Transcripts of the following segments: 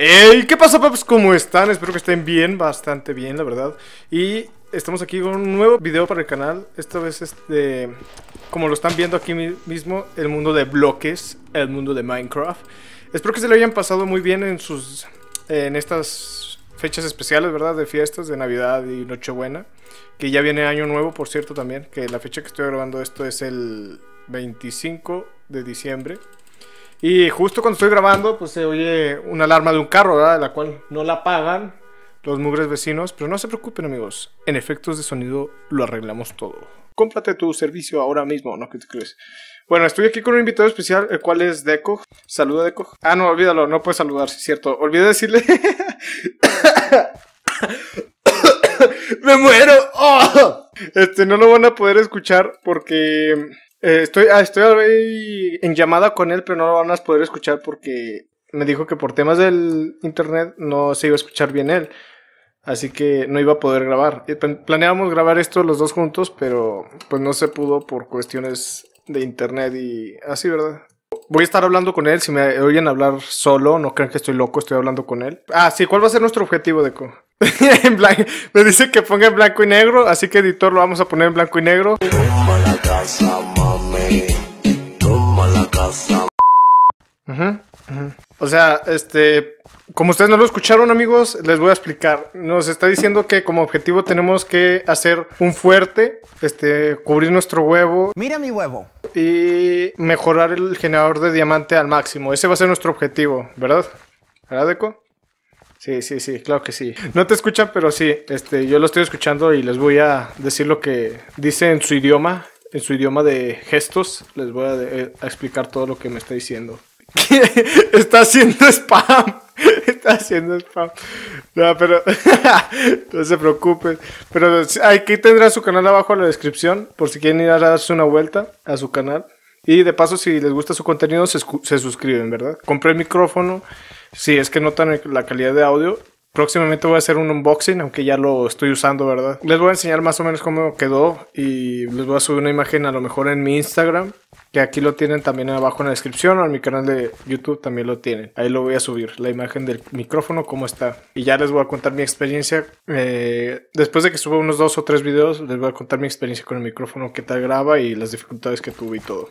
¡Ey! ¿Qué pasa, paps? ¿Cómo están? Espero que estén bien, bastante bien, la verdad. Y estamos aquí con un nuevo video para el canal. Esta vez es de... Como lo están viendo aquí mismo, el mundo de bloques, el mundo de Minecraft. Espero que se lo hayan pasado muy bien en sus... En estas fechas especiales, ¿verdad? De fiestas, de Navidad y Nochebuena. Que ya viene Año Nuevo, por cierto, también. Que la fecha que estoy grabando esto es el 25 de diciembre y justo cuando estoy grabando, pues se oye una alarma de un carro, ¿verdad? La cual no la pagan los mugres vecinos, pero no se preocupen amigos, en efectos de sonido lo arreglamos todo. Cómprate tu servicio ahora mismo, no que te crees. Bueno, estoy aquí con un invitado especial, el cual es Deco. Saluda Deco. Ah, no, olvídalo, no puedes saludar, sí es cierto. Olvidé decirle... ¡Me muero! Este, no lo van a poder escuchar porque eh, estoy, ah, estoy en llamada con él, pero no lo van a poder escuchar porque me dijo que por temas del internet no se iba a escuchar bien él. Así que no iba a poder grabar. Planeábamos grabar esto los dos juntos, pero pues no se pudo por cuestiones de internet y así, ¿verdad? Voy a estar hablando con él. Si me oyen hablar solo, no crean que estoy loco, estoy hablando con él. Ah, sí, ¿cuál va a ser nuestro objetivo, Deco? Me dice que ponga en blanco y negro, así que editor lo vamos a poner en blanco y negro. Toma la casa. O sea, este, como ustedes no lo escucharon, amigos, les voy a explicar. Nos está diciendo que como objetivo tenemos que hacer un fuerte, este, cubrir nuestro huevo. Mira mi huevo. Y mejorar el generador de diamante al máximo. Ese va a ser nuestro objetivo, ¿verdad? ¿Verdad, Deco? Sí, sí, sí, claro que sí. No te escuchan, pero sí, este, yo lo estoy escuchando y les voy a decir lo que dice en su idioma en su idioma de gestos, les voy a, eh, explicar todo lo que me está diciendo. está haciendo spam. está haciendo spam. No, pero no se preocupen. Pero aquí tendrá su canal abajo en la descripción por si quieren ir a darse una vuelta a su canal. Y de paso, si les gusta su contenido, se, suscriben, ¿verdad? Compré el micrófono. Si es que notan la calidad de audio, Próximamente voy a hacer un unboxing, aunque ya lo estoy usando, ¿verdad? Les voy a enseñar más o menos cómo quedó y les voy a subir una imagen a lo mejor en mi Instagram, que aquí lo tienen también abajo en la descripción o en mi canal de YouTube también lo tienen. Ahí lo voy a subir, la imagen del micrófono, cómo está. Y ya les voy a contar mi experiencia. Eh, después de que subo unos dos o tres videos, les voy a contar mi experiencia con el micrófono, qué tal graba y las dificultades que tuve y todo.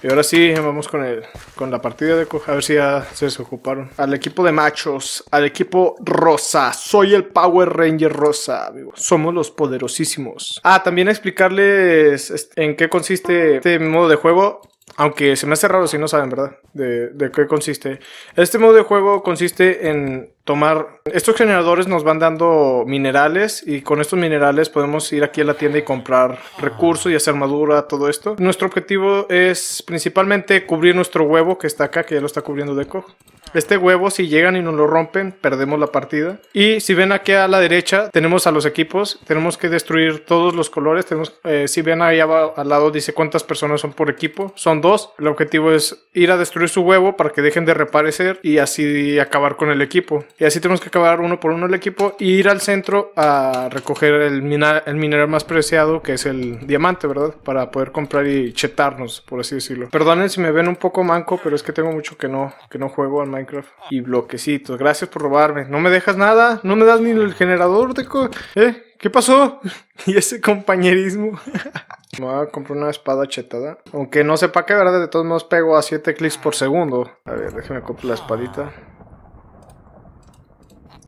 Y ahora sí, vamos con, el, con la partida de coja. A ver si ya se desocuparon. Al equipo de machos, al equipo rosa. Soy el Power Ranger rosa, amigos. Somos los poderosísimos. Ah, también explicarles en qué consiste este modo de juego. Aunque se me hace raro si no saben, ¿verdad? De, de qué consiste. Este modo de juego consiste en tomar. Estos generadores nos van dando minerales y con estos minerales podemos ir aquí a la tienda y comprar recursos y hacer madura, todo esto. Nuestro objetivo es principalmente cubrir nuestro huevo que está acá, que ya lo está cubriendo de cojo Este huevo, si llegan y nos lo rompen, perdemos la partida. Y si ven aquí a la derecha, tenemos a los equipos. Tenemos que destruir todos los colores. Tenemos, eh, si ven allá al lado, dice cuántas personas son por equipo. Son dos. El objetivo es ir a destruir su huevo para que dejen de reparecer y así acabar con el equipo. Y así tenemos que acabar uno por uno el equipo Y ir al centro a recoger el, el mineral más preciado, que es el diamante, ¿verdad? Para poder comprar y chetarnos, por así decirlo. Perdonen si me ven un poco manco, pero es que tengo mucho que no, que no juego en Minecraft. Y bloquecitos, gracias por robarme. No me dejas nada, no me das ni el generador de... Co ¿Eh? ¿Qué pasó? y ese compañerismo. Me voy a comprar una espada chetada. Aunque no sepa qué, ¿verdad? De todos modos pego a 7 clics por segundo. A ver, déjeme comprar la espadita.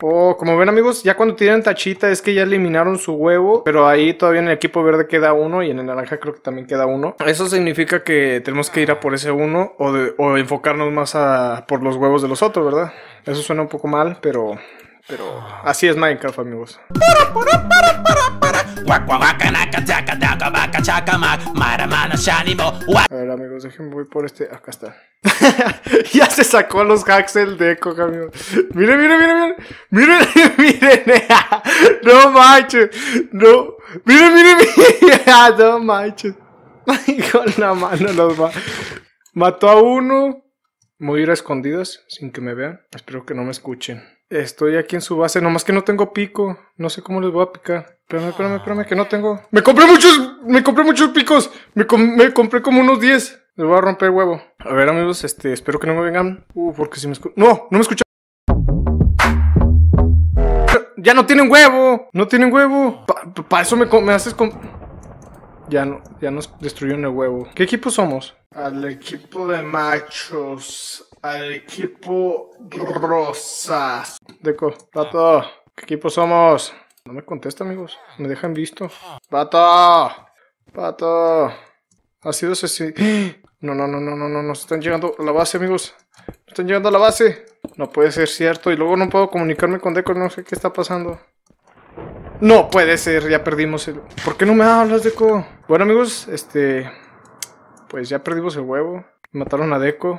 Oh, como ven amigos, ya cuando tienen tachita es que ya eliminaron su huevo, pero ahí todavía en el equipo verde queda uno y en el naranja creo que también queda uno. Eso significa que tenemos que ir a por ese uno o, enfocarnos más a por los huevos de los otros, ¿verdad? Eso suena un poco mal, pero, pero así es Minecraft amigos. A ver amigos, déjenme voy por este. Acá está. ya se sacó los hacks el deco, amigos. Miren, miren, miren, miren. Miren, miren. no manches. No. Miren, miren, miren. Ah, no manches. Con la mano los va. Mató a uno. Voy a ir a escondidos sin que me vean. Espero que no me escuchen. Estoy aquí en su base, nomás que no tengo pico. No sé cómo les voy a picar. Espérame, espérame, espérame, que no tengo. Me compré muchos, me compré muchos picos. Me, compré como unos 10. Les voy a romper huevo. A ver, amigos, este, espero que no me vengan. Uh, porque si me escuchan. No, no me escuchan. Ya no tienen huevo. No tienen huevo. Para eso me, me haces con. Ya, no, ya nos destruyeron el huevo. ¿Qué equipo somos? Al equipo de machos al equipo Rosas. Deco, Pato ¿qué equipo somos? No me contesta, amigos. Me dejan visto. Pato Pato Ha sido ese... No, no, no, no, no, no. Nos están llegando a la base, amigos. Nos están llegando a la base. No puede ser cierto. Y luego no puedo comunicarme con Deco. No sé qué está pasando. No puede ser. Ya perdimos el... ¿Por qué no me hablas, Deco? Bueno, amigos, este... Pues ya perdimos el huevo. Mataron a Deco.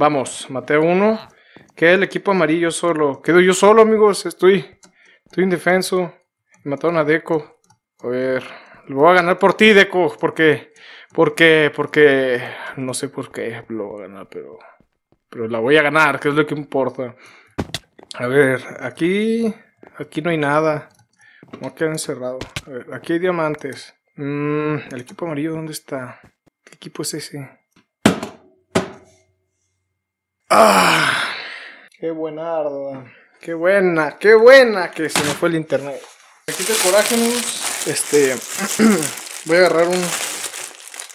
Vamos, a uno, queda el equipo amarillo solo. Quedo yo solo, amigos. Estoy, estoy indefenso. Mataron a Deco. A ver, lo voy a ganar por ti, Deco. Porque, porque, porque. No sé por qué lo voy a ganar, pero. Pero la voy a ganar, que es lo que importa. A ver, aquí. Aquí no hay nada. No queda encerrado. A ver, aquí hay diamantes. mmm, el equipo amarillo, ¿dónde está? ¿Qué equipo es ese? ¡Ah! ¡Qué arda, ¡Qué buena! ¡Qué buena! Que se me fue el internet. Aquí te amigos. Este. voy a agarrar un.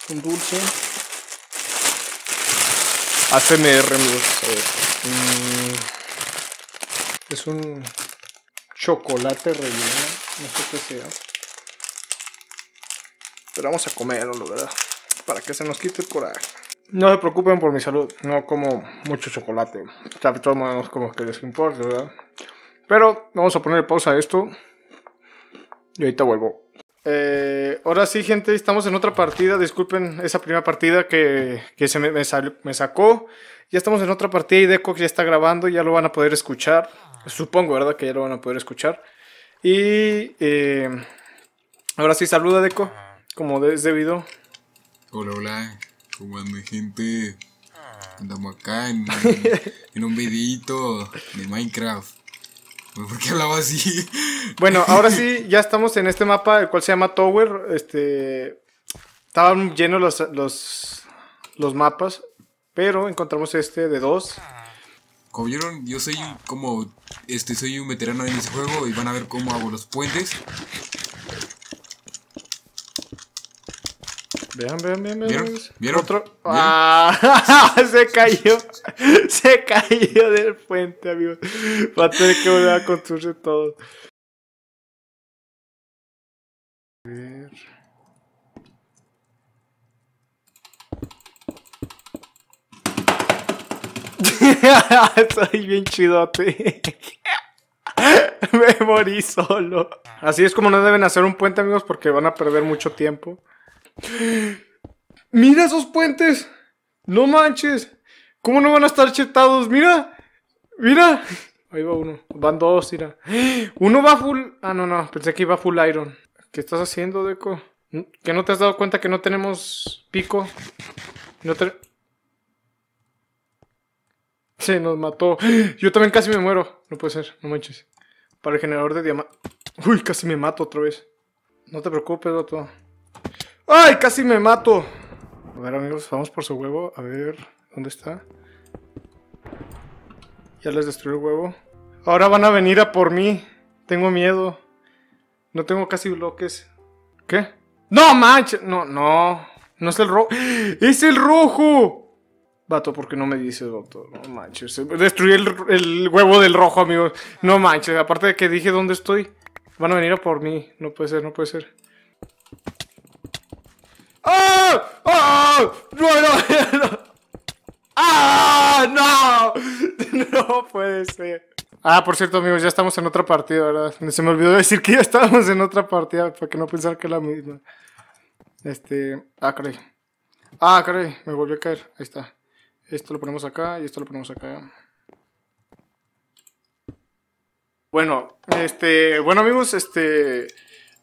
Un dulce. ASMR, amigos. Mm. Es un. Chocolate relleno. No sé qué sea. Pero vamos a comerlo, ¿verdad? Para que se nos quite el coraje. No se preocupen por mi salud, no como mucho chocolate. O sea, todos como que les importa, ¿verdad? Pero vamos a poner pausa a esto. Y ahorita vuelvo. Eh, ahora sí, gente, estamos en otra partida. Disculpen esa primera partida que, se me, sacó. Ya estamos en otra partida y Deco ya está grabando. Ya lo van a poder escuchar. Supongo, ¿verdad? Que ya lo van a poder escuchar. Y eh, ahora sí, saluda Deco, como es debido. Hola, hola. Como ando gente, andamos acá en, un videito de Minecraft. Pues, ¿Por qué hablaba así? Bueno, ahora sí, ya estamos en este mapa, el cual se llama Tower. Este, estaban llenos los, los, mapas, pero encontramos este de dos. Como vieron, yo soy como este soy un veterano en ese juego y van a ver cómo hago los puentes. Vean, vean, vean, vean. ¿Vieron? ¿Vieron? Otro. Ah, se cayó. Se cayó del puente, amigos. Va a tener que volver a construirse todo. A ver. Estoy bien chidote. Me morí solo. Así es como no deben hacer un puente, amigos, porque van a perder mucho tiempo. Mira esos puentes. No manches. ¿Cómo no van a estar chetados? Mira. Mira. Ahí va uno. Van dos, mira. Uno va full. Ah, no, no. Pensé que iba full iron. ¿Qué estás haciendo, Deco? ¿Que no te has dado cuenta que no tenemos pico? No te... Se nos mató. Yo también casi me muero. No puede ser, no manches. Para el generador de diamante. Uy, casi me mato otra vez. No te preocupes, vato. ¡Ay, casi me mato! A ver, amigos, vamos por su huevo. A ver, ¿dónde está? Ya les destruí el huevo. Ahora van a venir a por mí. Tengo miedo. No tengo casi bloques. ¿Qué? ¡No, manches! No, no. No es el rojo. ¡Es el rojo! Vato, ¿por qué no me dices, doctor. No manches. Destruí el, el, huevo del rojo, amigos. No manches. Aparte de que dije dónde estoy. Van a venir a por mí. No puede ser, no puede ser. ¡Ah! ¡Ah! ¡No, no! no! ah ¡No! No puede ser. Ah, por cierto, amigos, ya estamos en otra partida, ¿verdad? Se me olvidó decir que ya estábamos en otra partida para que no pensar que era la misma. Este. Ah, caray. Ah, caray, me volvió a caer. Ahí está. Esto lo ponemos acá y esto lo ponemos acá. Bueno, este. Bueno, amigos, este.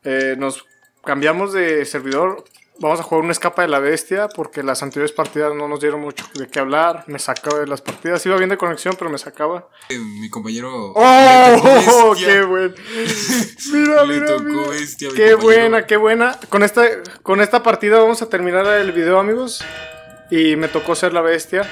Eh, nos cambiamos de servidor vamos a jugar una escapa de la bestia porque las anteriores partidas no nos dieron mucho de qué hablar. Me sacaba de las partidas. Iba bien de conexión, pero me sacaba. Eh, mi compañero. ¡Oh! ¡Qué buen! Mira, mira, ¡Qué buena, qué buena! Con esta, con esta partida vamos a terminar el video, amigos. Y me tocó ser la bestia.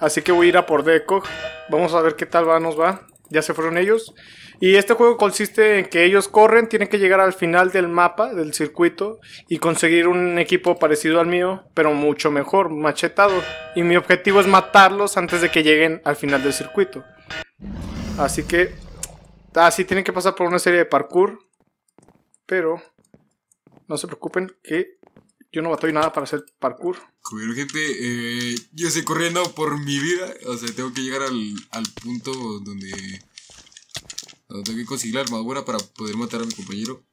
Así que voy a ir a por Deco. Vamos a ver qué tal va, nos va ya se fueron ellos. Y este juego consiste en que ellos corren, tienen que llegar al final del mapa, del circuito, y conseguir un equipo parecido al mío, pero mucho mejor, machetado. Y mi objetivo es matarlos antes de que lleguen al final del circuito. Así que... Así ah, tienen que pasar por una serie de parkour. Pero... No se preocupen que yo no batallo nada para hacer parkour. gente, eh, yo estoy corriendo por mi vida. O sea, tengo que llegar al, punto donde, donde, tengo que conseguir la armadura para poder matar a mi compañero.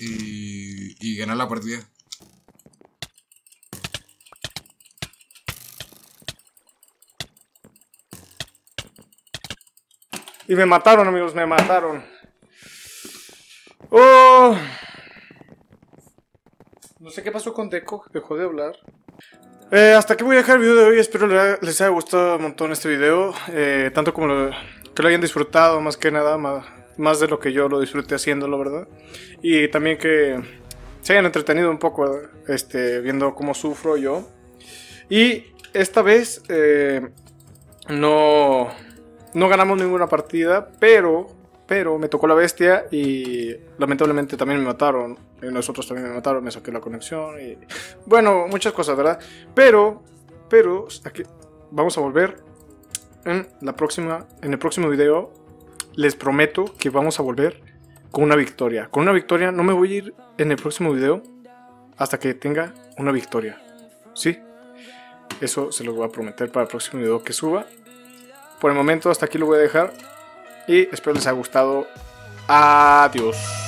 Eh, y ganar la partida. Y me mataron, amigos, me mataron. qué pasó con Deco, dejó de hablar. Eh, hasta aquí voy a dejar el video de hoy, espero les haya gustado un montón este video, eh, tanto como que lo hayan disfrutado más que nada, más, de lo que yo lo disfruté haciéndolo, ¿verdad? Y también que se hayan entretenido un poco este, viendo cómo sufro yo. Y esta vez eh, no, no ganamos ninguna partida, pero pero me tocó la bestia y lamentablemente también me mataron. Y nosotros también me mataron, me saqué la conexión y bueno, muchas cosas, ¿verdad? Pero, pero, aquí vamos a volver en la próxima, en el próximo video. Les prometo que vamos a volver con una victoria. Con una victoria no me voy a ir en el próximo video hasta que tenga una victoria. ¿Sí? Eso se lo voy a prometer para el próximo video que suba. Por el momento hasta aquí lo voy a dejar. Y espero les haya gustado. Adiós.